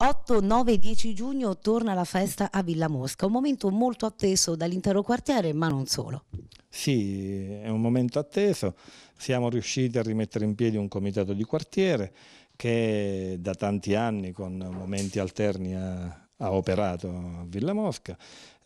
8, 9 10 giugno torna la festa a Villa Mosca, un momento molto atteso dall'intero quartiere, ma non solo. Sì, è un momento atteso. Siamo riusciti a rimettere in piedi un comitato di quartiere che da tanti anni, con momenti alterni, ha, ha operato a Villa Mosca.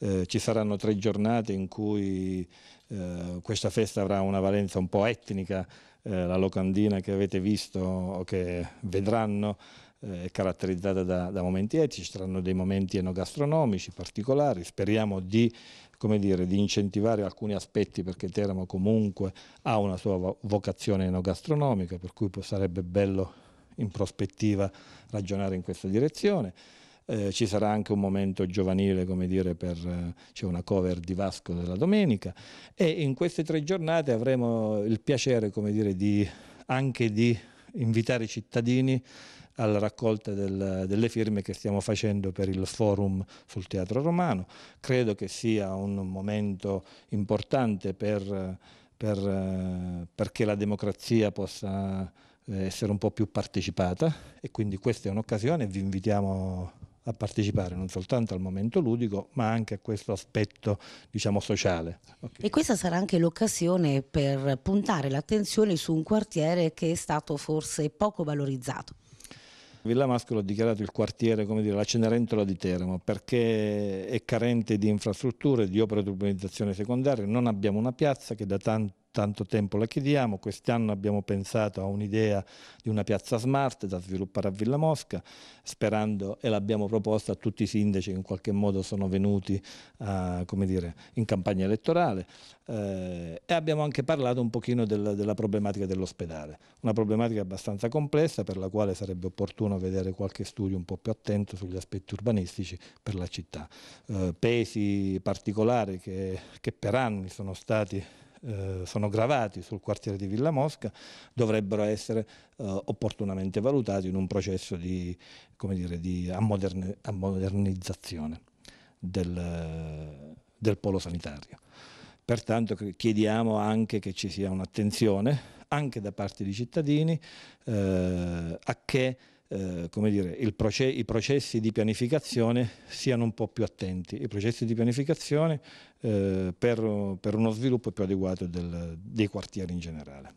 Eh, ci saranno tre giornate in cui eh, questa festa avrà una valenza un po' etnica, eh, la locandina che avete visto o che vedranno eh, caratterizzata da, da, momenti etici, ci saranno dei momenti enogastronomici particolari, speriamo di, dire, di, incentivare alcuni aspetti perché Teramo comunque ha una sua vocazione enogastronomica, per cui sarebbe bello in prospettiva ragionare in questa direzione. Eh, ci sarà anche un momento giovanile, come dire, per eh, c'è una cover di Vasco della domenica e in queste tre giornate avremo il piacere, come dire, di, anche di invitare i cittadini alla raccolta del, delle firme che stiamo facendo per il forum sul teatro romano. Credo che sia un momento importante per, per, perché la democrazia possa eh, essere un po' più partecipata e quindi questa è un'occasione e vi invitiamo a partecipare non soltanto al momento ludico ma anche a questo aspetto diciamo sociale. Okay. E questa sarà anche l'occasione per puntare l'attenzione su un quartiere che è stato forse poco valorizzato. Villa Mascolo ha dichiarato il quartiere come dire, la Cenerentola di Teramo perché è carente di infrastrutture, di opere di urbanizzazione secondaria, non abbiamo una piazza che da tanto tanto tempo la chiediamo, quest'anno abbiamo pensato a un'idea di una piazza smart da sviluppare a Villa Mosca, sperando e l'abbiamo proposta a tutti i sindaci che in qualche modo sono venuti a, eh, dire, in campagna elettorale eh, e abbiamo anche parlato un pochino del, della problematica dell'ospedale, una problematica abbastanza complessa per la quale sarebbe opportuno vedere qualche studio un po' più attento sugli aspetti urbanistici per la città, eh, pesi particolari che, che per anni sono stati eh, sono gravati sul quartiere di Villa Mosca dovrebbero essere eh, opportunamente valutati in un processo di, dire, di ammoderni ammodernizzazione del, del polo sanitario. Pertanto chiediamo anche che ci sia un'attenzione anche da parte dei cittadini eh, a che eh, come dire, proce i processi di pianificazione siano un po' più attenti, i processi di pianificazione eh, per, per, uno sviluppo più adeguato del, dei quartieri in generale.